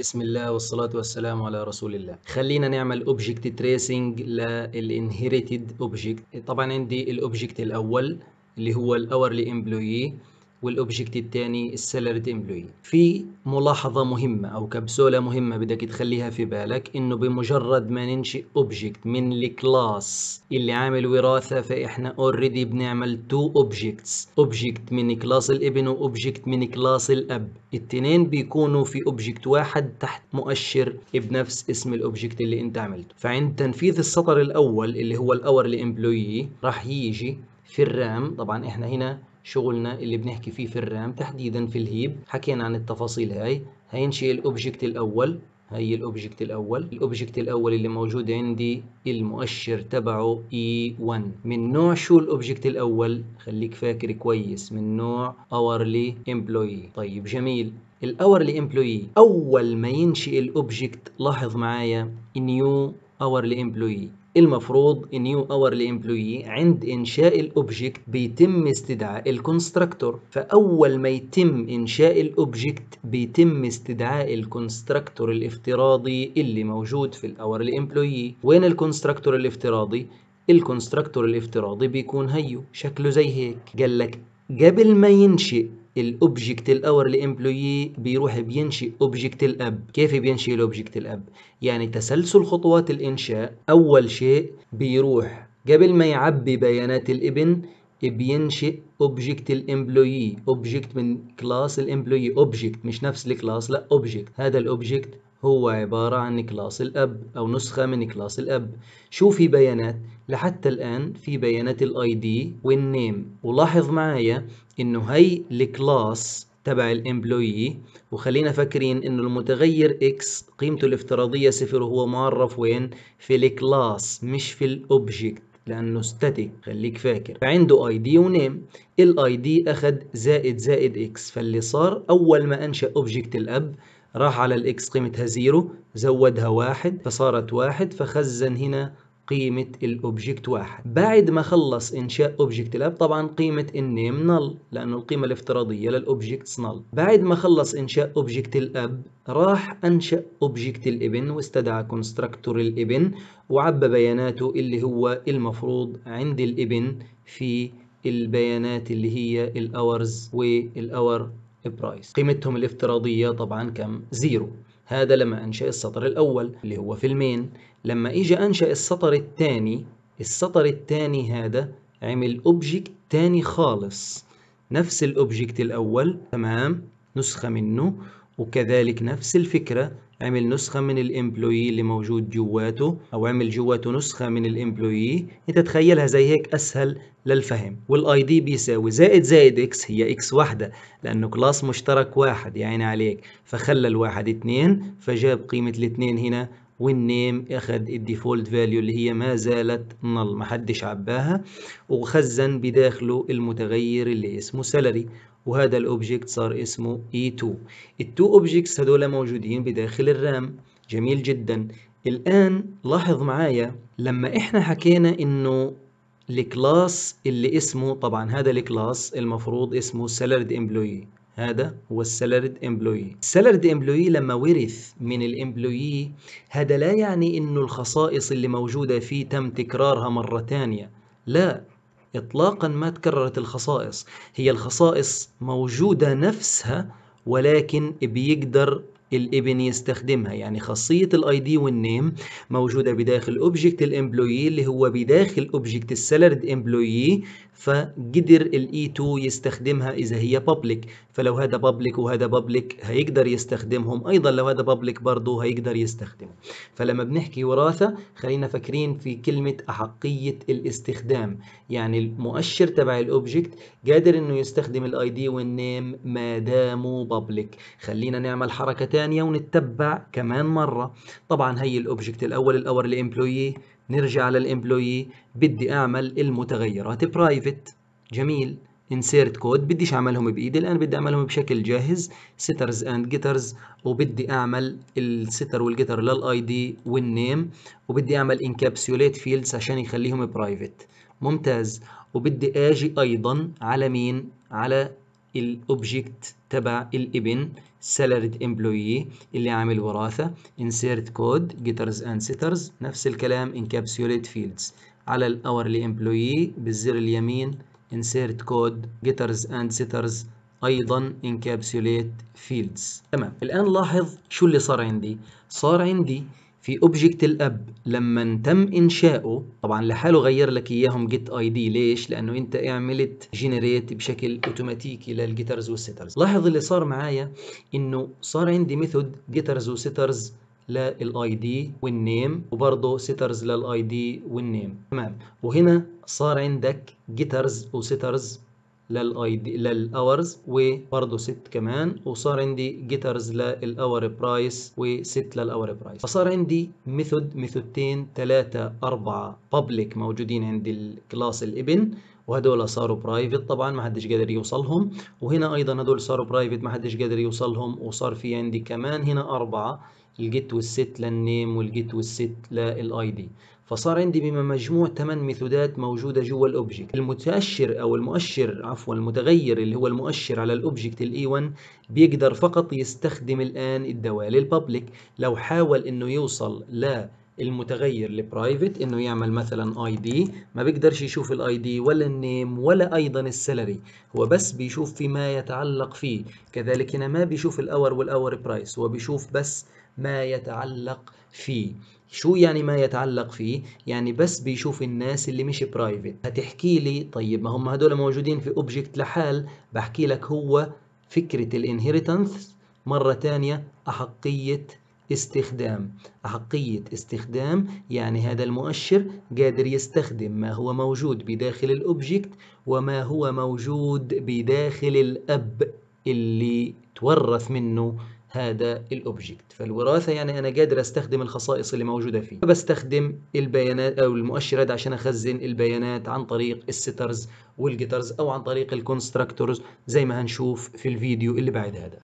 بسم الله والصلاة والسلام على رسول الله خلينا نعمل Tracing تريسنج Inherited Object طبعا عندي Object الاول اللي هو Hourly Employee والاوبجكت الثاني السالاريد امبلوي في ملاحظه مهمه او كبسوله مهمه بدك تخليها في بالك انه بمجرد ما ننشئ اوبجكت من الكلاس اللي عامل وراثه فاحنا اوريدي بنعمل تو اوبجكتس اوبجكت من كلاس الابن واوبجكت من كلاس الاب التنين بيكونوا في اوبجكت واحد تحت مؤشر بنفس اسم الاوبجكت اللي انت عملته فعند تنفيذ السطر الاول اللي هو الاور الامبلوي راح يجي في الرام طبعا احنا هنا شغلنا اللي بنحكي فيه في الرام تحديدا في الهيب حكينا عن التفاصيل هاي هينشئ الاوبجكت الاول هي الاوبجكت الاول الاوبجكت الاول اللي موجود عندي المؤشر تبعه E1 من نوع شو الاوبجكت الاول خليك فاكر كويس من نوع hourly employee طيب جميل الاورلي امبلوي اول ما ينشئ الاوبجكت لاحظ معايا نيو hourly employee المفروض new hourly employee عند إنشاء الأوبجكت بيتم استدعاء الكونستراكتور فأول ما يتم إنشاء الأوبجكت بيتم استدعاء الكونستراكتور الافتراضي اللي موجود في الأورلي امبلويي وين الكونستراكتور الافتراضي؟ الكونستراكتور الافتراضي بيكون هيو شكله زي هيك قال لك قبل ما ينشئ الاوبجكت الاور لامبلوي بيروح بينشئ اوبجكت الاب كيف بينشئ الاوبجكت الاب يعني تسلسل خطوات الانشاء اول شيء بيروح قبل ما يعبي بيانات الابن بينشئ اوبجكت الامبلويي اوبجكت من كلاس الامبلويي اوبجكت مش نفس الكلاس لا اوبجكت هذا الاوبجكت هو عبارة عن كلاس الأب أو نسخة من كلاس الأب شو في بيانات؟ لحتى الآن في بيانات الاي دي والنيم ولاحظ معايا إنه هي الكلاس تبع الامبلويي وخلينا فاكرين انه المتغير اكس قيمته الافتراضية صفر وهو معرف وين في الكلاس مش في الاوبجكت لانه static خليك فاكر فعنده اي دي ونيم الاي دي اخذ زائد زائد اكس فاللي صار اول ما انشا اوبجكت الاب راح على الإكس قيمتها زيرو زودها واحد فصارت واحد فخزن هنا قيمة الأوبجكت واحد بعد ما خلص إنشاء أوبجكت لاب طبعا قيمة النيم نل لأنه القيمة الافتراضية للأوبجكتس نل بعد ما خلص إنشاء أوبجكت الأب راح أنشأ أوبجكت الابن واستدعى كونستراكتور الابن وعبى بياناته اللي هو المفروض عند الابن في البيانات اللي هي الأورز والأور إيه برايس قيمتهم الافتراضية طبعا كم؟ زيرو هذا لما أنشأ السطر الأول اللي هو في المين لما إجي أنشأ السطر الثاني السطر الثاني هذا عمل أوبجكت ثاني خالص نفس الأوبجكت الأول تمام نسخة منه وكذلك نفس الفكرة عمل نسخة من الامبلوي اللي موجود جواته او عمل جواته نسخة من الامبلوي انت تخيلها زي هيك اسهل للفهم والاي دي بيساوي زائد زائد اكس هي اكس واحدة لانه كلاس مشترك واحد يعني عليك فخلى الواحد اتنين فجاب قيمة الاتنين هنا والنيم اخذ الديفولت فاليو اللي هي ما زالت نل محدش عباها وخزن بداخله المتغير اللي اسمه سالري وهذا الاوبجكت صار اسمه E2 التو اوبجكتس هذول موجودين بداخل الرام جميل جدا الآن لاحظ معايا لما إحنا حكينا إنه الكلاس اللي اسمه طبعا هذا الكلاس المفروض اسمه سالارد امبلوي هذا هو السالاريد امبلوي السالاريد امبلوي لما ورث من الامبلوي هذا لا يعني انه الخصائص اللي موجوده فيه تم تكرارها مره ثانيه لا اطلاقا ما تكررت الخصائص هي الخصائص موجوده نفسها ولكن بيقدر الابن يستخدمها يعني خاصية الاي دي والنيم موجودة بداخل اوبجكت الامبلويي اللي هو بداخل اوبجكت السالارد امبلويي فقدر الاي 2 e يستخدمها اذا هي بابليك فلو هذا بابليك وهذا بابليك هيقدر يستخدمهم ايضا لو هذا بابليك برضه هيقدر يستخدمه فلما بنحكي وراثة خلينا فاكرين في كلمة احقية الاستخدام يعني المؤشر تبع الاوبجكت قادر انه يستخدم الاي دي والنيم ما داموا بابليك خلينا نعمل حركة الثانية ونتبع كمان مرة طبعا هي الأوبجكت الأول الأور الإمبلوي نرجع للإمبلويي بدي أعمل المتغيرات برايفت جميل insert code بديش اعملهم بايدي الان بدي اعملهم بشكل جاهز سيترز and getters وبدي اعمل الستر والجتر للاي دي والنيم وبدي اعمل encapsulate fields عشان يخليهم برايفت ممتاز وبدي اجي ايضا على مين على الاوبجكت تبع الابن سالاريد امبلويي اللي عامل وراثه انسيرت كود جيترز اند سيترز نفس الكلام انكابسوليت فيلدز على الاورلي امبلويي بالزر اليمين انسيرت كود جيترز اند سيترز ايضا انكابسوليت فيلدز تمام الان لاحظ شو اللي صار عندي صار عندي في اوبجكت الاب لما تم انشاؤه طبعا لحاله غير لك اياهم جيت اي دي ليش لانه انت عملت جنريت بشكل اوتوماتيكي للجيترز والسيترز لاحظ اللي صار معايا انه صار عندي ميثود جيترز وسيترز للاي دي والنيم وبرضه سيترز للاي دي والنيم تمام وهنا صار عندك جيترز وسيترز للاي دي للاورز وبرضه ست كمان وصار عندي جيترز للاور برايس وست للاور برايس فصار عندي ميثود ميثودتين ثلاثة أربعة بابليك موجودين عند الكلاس الابن وهدول صاروا برايفت طبعا ما حدش قادر يوصلهم وهنا ايضا هدول صاروا برايفت ما حدش قادر يوصلهم وصار في عندي كمان هنا اربعه الجيت والست للنيم والجيت والست للاي دي فصار عندي بما مجموع 8 ميثودات موجودة جوا الأوبجكت المتأشر أو المؤشر عفوا المتغير اللي هو المؤشر على الأوبجكت الـ e 1 بيقدر فقط يستخدم الآن الدوالي الببليك لو حاول إنه يوصل ل المتغير لبرايفت انه يعمل مثلا اي دي ما بيقدرش يشوف الاي دي ولا النيم ولا ايضا السالري هو بس بيشوف فيما يتعلق فيه كذلك هنا ما بيشوف الاور والاور برايس هو بيشوف بس ما يتعلق فيه شو يعني ما يتعلق فيه يعني بس بيشوف الناس اللي مش برايفت هتحكي لي طيب ما هم هدول موجودين في اوبجكت لحال بحكي لك هو فكرة الانهيرتنس مرة تانية أحقية استخدام أحقية استخدام يعني هذا المؤشر قادر يستخدم ما هو موجود بداخل الأوبجكت وما هو موجود بداخل الأب اللي تورث منه هذا الاوبجكت فالوراثه يعني انا قادر استخدم الخصائص اللي موجوده فيه فبستخدم البيانات او المؤشرات عشان اخزن البيانات عن طريق السترز والجيترز او عن طريق الكونستراكتورز زي ما هنشوف في الفيديو اللي بعد هذا